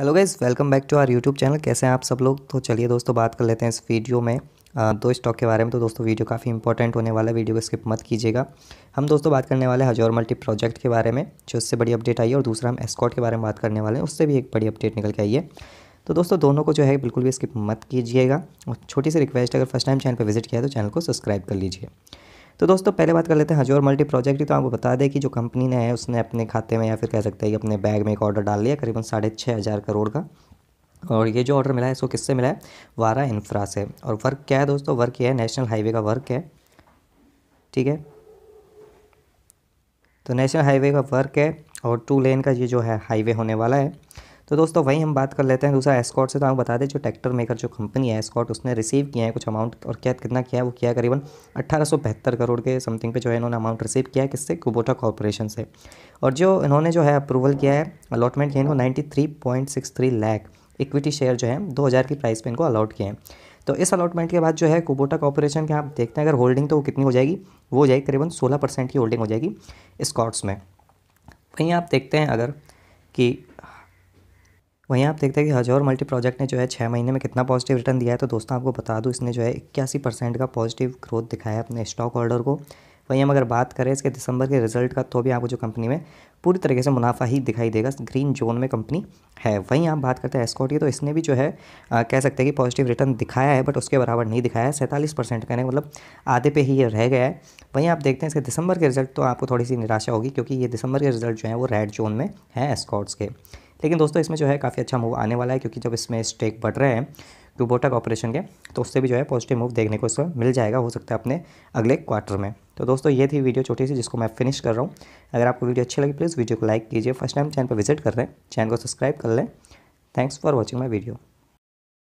hello guys welcome back to our YouTube channel कैसे हैं आप सब लोग तो चलिए दोस्तों बात कर लेते हैं इस वीडियो में दो स्टॉक के बारे में तो दोस्तों वीडियो काफ़ी इंपॉर्टेंट होने वाला है वीडियो को स्किप मत कीजिएगा हम दोस्तों बात करने वाले हैं हजार मल्टी प्रोजेक्ट के बारे में जो उससे बड़ी अपडेट आई है और दूसरा हम एस्कॉट के बारे में बात करने वाले हैं उससे भी एक बड़ी अपडेट निकल के आई है तो दोस्तों दोनों को जो है बिल्कुल भी स्किप मत कीजिएगा और छोटी सी रिक्वेस्ट अगर फर्स्ट टाइम चैनल पर विजिट किया है तो चैनल को सब्सक्राइब कर लीजिए तो दोस्तों पहले बात कर लेते हैं हजोर मल्टी प्रोजेक्ट की तो आपको बता दें कि जो कंपनी ने है उसने अपने खाते में या फिर कह सकते हैं कि अपने बैग में एक ऑर्डर डाल लिया करीबन साढ़े छः हज़ार करोड़ का और ये जो ऑर्डर मिला है इसको किससे मिला है वारा इंफ्रा से और वर्क क्या है दोस्तों वर्क ये है नेशनल हाईवे का वर्क है ठीक है तो नेशनल हाईवे का वर्क है और टू लेन का ये जो है हाईवे होने वाला है तो दोस्तों वहीं हम बात कर लेते हैं दूसरा एस्कॉट से तो हम बता दें जो ट्रैक्टर मेकर जो कंपनी है एस्कॉट उसने रिसीव किया है कुछ अमाउंट और क्या कितना किया है वो किया करीबन अट्ठारह करोड़ के समथिंग पे जो है इन्होंने अमाउंट रिसीव किया है किससे कुबोटा कॉरपोरेशन से और जो इन्होंने जो है अप्रूवल किया है अलॉटमेंट किया इनको नाइन्टी लाख इक्विटी शेयर जो है दो की प्राइस पर इनको अलॉट किए हैं तो इस अलॉटमेंट के बाद जो है कुबोटा कॉरपोरेशन के आप देखते हैं अगर होल्डिंग तो वो कितनी हो जाएगी वो हो जाएगी करीबन सोलह परसेंट की होल्डिंग हो जाएगी स्कॉट्स में वहीं आप देखते हैं अगर कि वहीं आप देखते हैं कि हजौर मल्टी प्रोजेक्ट ने जो है छः महीने में कितना पॉजिटिव रिटर्न दिया है तो दोस्तों आपको बता दूँ इसने जो है इक्यासी परसेंट का पॉजिटिव ग्रोथ दिखाया है अपने स्टॉक ऑर्डर को वहीं हम अगर बात करें इसके दिसंबर के रिजल्ट का तो भी आपको जो कंपनी में पूरी तरीके से मुनाफा ही दिखाई देगा ग्रीन जोन में कंपनी है वहीं आप बात करते हैं एस्कॉट की तो इसने भी जो है आ, कह सकते हैं कि पॉजिटिव रिटर्न दिखाया है बट उसके बराबर नहीं दिखाया है सैंतालीस परसेंट कहने मतलब आधे पे ही ये रह गया है वहीं आप देखते हैं इसके दिसंबर के रिजल्ट तो आपको थोड़ी सी निराशा होगी क्योंकि ये दिसंबर के रिजल्ट जो है वो रेड जोन में है एस्कॉट्स के लेकिन दोस्तों इसमें जो है काफ़ी अच्छा मूव आने वाला है क्योंकि जब इसमें स्टेक बढ़ रहे हैं क्यूबोटक तो ऑपरेशन के तो उससे भी जो है पॉजिटिव मूव देखने को इसमें मिल जाएगा हो सकता है अपने अगले क्वार्टर में तो दोस्तों ये थी वीडियो छोटी सी जिसको मैं फिनिश कर रहा हूँ अगर आपको वीडियो अच्छी लगी प्लीज़ वीडियो को लाइक कीजिए फर्स्ट टाइम चैनल पर विजिट कर रहे हैं चैनल को सब्सक्राइब कर लें thanks for watching my video